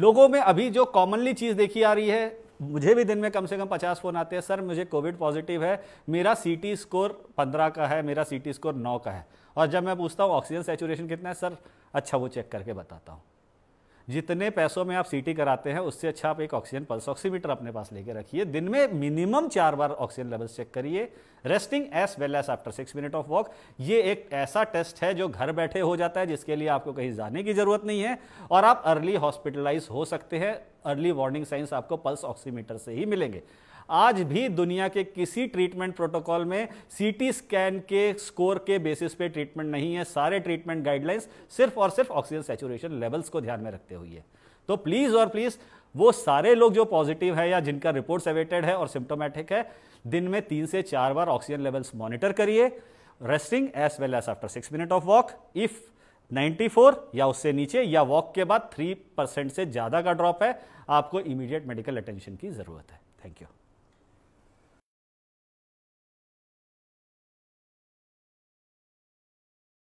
लोगों में अभी जो कॉमनली चीज़ देखी आ रही है मुझे भी दिन में कम से कम पचास फ़ोन आते हैं सर मुझे कोविड पॉजिटिव है मेरा सी स्कोर पंद्रह का है मेरा सी स्कोर नौ का है और जब मैं पूछता हूँ ऑक्सीजन सेचुरेशन कितना है सर अच्छा वो चेक करके बताता हूँ जितने पैसों में आप सीटी कराते हैं उससे अच्छा आप एक ऑक्सीजन पल्स ऑक्सीमीटर अपने पास लेके रखिए दिन में मिनिमम चार बार ऑक्सीजन लेवल्स चेक करिए resting as well as after six minute of walk ये एक ऐसा टेस्ट है जो घर बैठे हो जाता है जिसके लिए आपको कहीं जाने की जरूरत नहीं है और आप अर्ली हॉस्पिटलाइज हो सकते हैं अर्ली वार्निंग साइंस आपको पल्स ऑक्सीमीटर से ही मिलेंगे आज भी दुनिया के किसी ट्रीटमेंट प्रोटोकॉल में सीटी स्कैन के स्कोर के बेसिस पे ट्रीटमेंट नहीं है सारे ट्रीटमेंट गाइडलाइंस सिर्फ और सिर्फ ऑक्सीजन सेचुरेशन लेवल्स को ध्यान में रखते हुए तो प्लीज़ और प्लीज़ वो सारे लोग जो पॉजिटिव है या जिनका रिपोर्ट अवेटेड है और सिम्टोमेटिक है दिन में तीन से चार बार ऑक्सीजन लेवल्स मॉनिटर करिए resting as well as after six minute of walk if 94 या उससे नीचे या वॉक के बाद 3 परसेंट से ज़्यादा का ड्रॉप है आपको इमीडिएट मेडिकल अटेंशन की ज़रूरत है थैंक यू